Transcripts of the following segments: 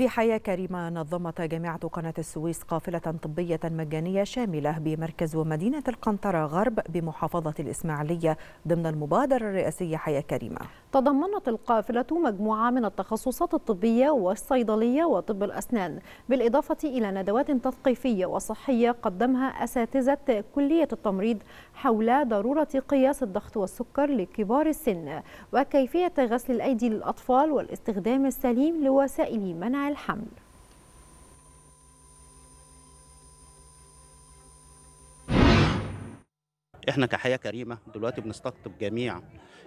في حياة كريمة نظمت جامعة قناة السويس قافلة طبية مجانية شاملة بمركز ومدينة القنطرة غرب بمحافظة الإسماعيلية ضمن المبادرة الرئاسية حياة كريمة تضمنت القافلة مجموعة من التخصصات الطبية والصيدلية وطب الأسنان بالإضافة إلى ندوات تثقيفية وصحية قدمها أساتذة كلية التمريض حول ضرورة قياس الضغط والسكر لكبار السن وكيفية غسل الأيدي للأطفال والاستخدام السليم لوسائل منع الحمل احنا كحياه كريمه دلوقتي بنستقطب جميع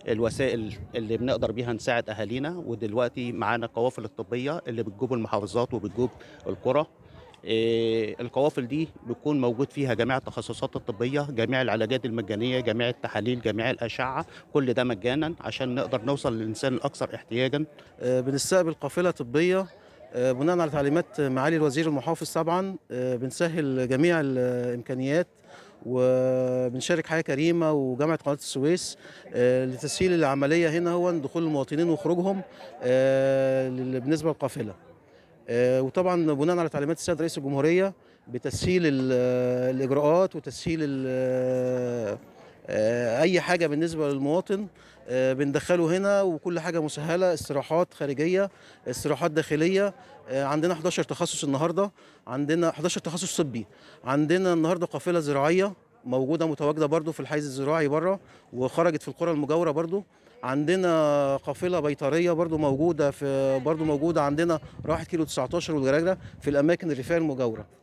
الوسائل اللي بنقدر بيها نساعد اهالينا ودلوقتي معانا القوافل الطبيه اللي بتجوب المحافظات وبتجوب القرى إيه، القوافل دي بيكون موجود فيها جميع التخصصات الطبيه جميع العلاجات المجانيه جميع التحاليل جميع الاشعه كل ده مجانا عشان نقدر نوصل للانسان الاكثر احتياجا آه، بنستقبل قافله طبيه آه، بناء على تعليمات معالي الوزير المحافظ طبعا آه، بنسهل جميع الامكانيات وبنشارك حياه كريمه وجامعه قناه السويس آه، لتسهيل العمليه هنا هو دخول المواطنين وخروجهم بالنسبه للقافله وطبعا بناء على تعليمات السيد رئيس الجمهوريه بتسهيل الاجراءات وتسهيل آه، اي حاجه بالنسبه للمواطن آه، بندخله هنا وكل حاجه مسهله استراحات خارجيه استراحات داخليه آه، عندنا 11 تخصص النهارده عندنا 11 تخصص طبي عندنا النهارده قافله زراعيه موجوده متواجده برضو في الحيز الزراعي بره وخرجت في القرى المجاوره برضو عندنا قافله بيطريه برضو موجوده في برضو موجوده عندنا راحت كيلو 19 والجراجره في الاماكن الريفيه المجاوره